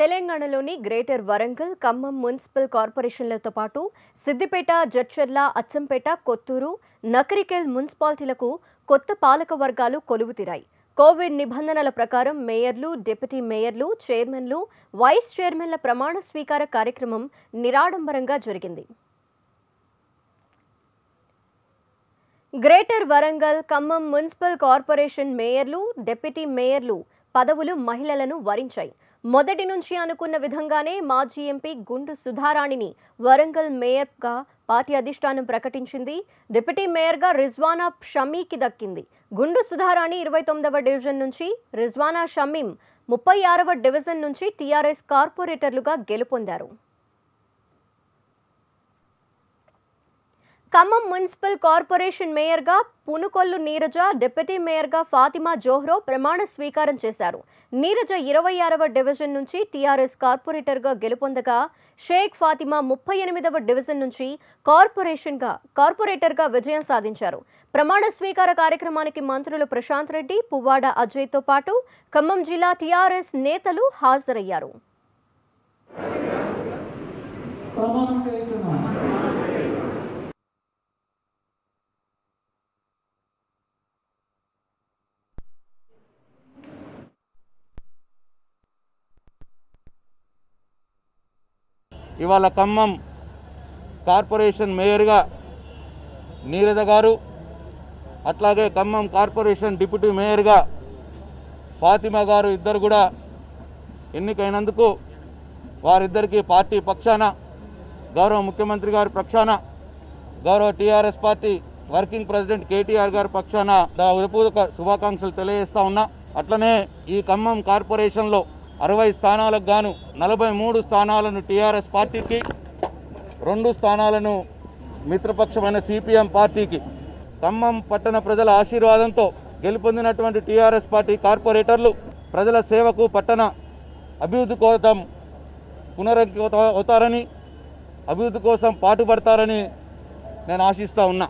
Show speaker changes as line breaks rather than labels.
తెలంగాణలోని greater Warangal Khammam municipal కార్పొరేషన్లతో పాటు సిద్దిపేట జడ్చర్ల అచ్చంపేట కొత్తూరు నకరికేల్ మున్సిపాలిటీలకు కొత్త పాలక వర్గాలు తీరాయి కోవిడ్ నిబంధనల ప్రకారం మేయర్లు డిప్యూటీ మేయర్లు చైర్మన్లు వైస్ చైర్మన్ల ప్రమాణ స్వీకార కార్యక్రమం నిరాడంబరంగా జరిగింది greater Warangal Khammam municipal corporation మేయర్లు డిప్యూటీ మేయర్లు పదవులు మహిళలను వరించాయి మొదటి నుంచి అనుకున్న విధంగానే మాజీ ఎంపీ గుండు సుధారాణిని వరంగల్ మేయర్గా పార్టీ అధిష్టానం ప్రకటించింది డిప్యూటీ మేయర్గా రిజ్వానా షమీకి దక్కింది గుండు సుధారాణి ఇరవై తొమ్మిదవ డివిజన్ నుంచి రిజ్వానా షమీం ముప్పై ఆరవ డివిజన్ నుంచి టీఆర్ఎస్ కార్పొరేటర్లుగా గెలుపొందారు ఖమ్మం మున్సిపల్ కార్పొరేషన్ మేయర్గా పునుకొల్లు నీరజ డిప్యూటీ మేయర్గా ఫాతిమా జోహ్రో ప్రమాణ స్వీకారం చేశారు నీరజ ఇరవై ఆరవ డివిజన్ నుంచి టీఆర్ఎస్ కార్పొరేటర్గా గెలుపొందగా షేక్ ఫాతిమా ముప్పై ఎనిమిదవ డివిజన్ నుంచి కార్పొరేషన్గా కార్పొరేటర్గా విజయం సాధించారు ప్రమాణ స్వీకార కార్యక్రమానికి మంత్రులు ప్రశాంత్ రెడ్డి పువ్వాడ అజయ్తో పాటు ఖమ్మం జిల్లా టీఆర్ఎస్ నేతలు హాజరయ్యారు
ఇవాళ ఖమ్మం కార్పొరేషన్ మేయర్గా నీరద గారు అట్లాగే ఖమ్మం కార్పొరేషన్ డిప్యూటీ మేయర్గా ఫాతిమా గారు ఇద్దరు కూడా ఎన్నికైనందుకు వారిద్దరికీ పార్టీ పక్షాన గౌరవ ముఖ్యమంత్రి గారి పక్షాన గౌరవ TRS party working president KTR గారి పక్షాన హృదయపూర్వక శుభాకాంక్షలు తెలియజేస్తా ఉన్నా అట్లనే ఈ ఖమ్మం కార్పొరేషన్లో అరవై స్థానాలకు గాను నలభై మూడు స్థానాలను టీఆర్ఎస్ పార్టీకి రెండు స్థానాలను మిత్రపక్షమైన సిపిఎం పార్టీకి ఖమ్మం పట్టణ ప్రజల ఆశీర్వాదంతో గెలుపొందినటువంటి టీఆర్ఎస్ పార్టీ కార్పొరేటర్లు ప్రజల సేవకు పట్టణ అభివృద్ధి కోసం పునరంకి అవుతారని అభివృద్ధి కోసం పాటుపడతారని నేను ఆశిస్తూ ఉన్నా